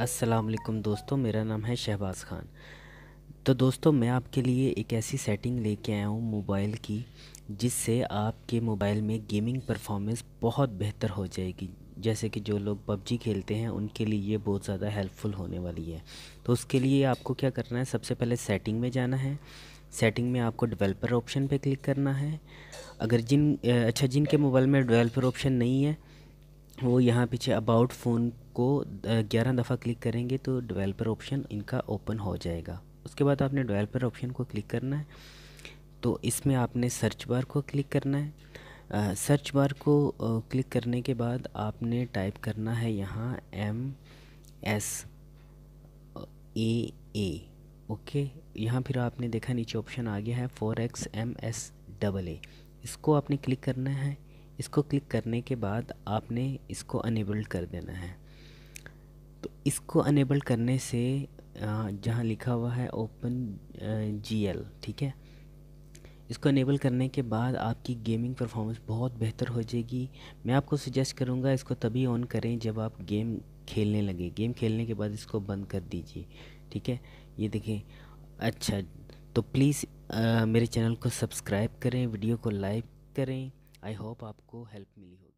अस्सलाम वालेकुम दोस्तों मेरा नाम है शहबाज़ ख़ान तो दोस्तों मैं आपके लिए एक ऐसी सेटिंग लेके आया हूँ मोबाइल की जिससे आपके मोबाइल में गेमिंग परफॉर्मेंस बहुत बेहतर हो जाएगी जैसे कि जो लोग पबजी खेलते हैं उनके लिए ये बहुत ज़्यादा हेल्पफुल होने वाली है तो उसके लिए आपको क्या करना है सबसे पहले सेटिंग में जाना है सेटिंग में आपको डेवलपर ऑप्शन पे क्लिक करना है अगर जिन अच्छा जिनके मोबाइल में डेवलपर ऑप्शन नहीं है वो यहाँ पीछे अबाउट फ़ोन को ग्यारह दफ़ा क्लिक करेंगे तो डेवलपर ऑप्शन इनका ओपन हो जाएगा उसके बाद आपने डेवलपर ऑप्शन को क्लिक करना है तो इसमें आपने सर्च बार को क्लिक करना है आ, सर्च बार को क्लिक करने के बाद आपने टाइप करना है यहाँ M S A A okay यहाँ फिर आपने देखा नीचे ऑप्शन आ गया है four X M S double A इसको आपने क्लिक करना है इसको क्लिक करने के बाद आपने इसको अनेबल कर देना है तो इसको अनेबल करने से जहाँ लिखा हुआ है ओपन जी एल ठीक है इसको अनेबल करने के बाद आपकी गेमिंग परफॉर्मेंस बहुत बेहतर हो जाएगी मैं आपको सजेस्ट करूँगा इसको तभी ऑन करें जब आप गेम खेलने लगे गेम खेलने के बाद इसको बंद कर दीजिए ठीक है ये देखें अच्छा तो प्लीज़ मेरे चैनल को सब्सक्राइब करें वीडियो को लाइक करें आई होप आपको हेल्प मिली हो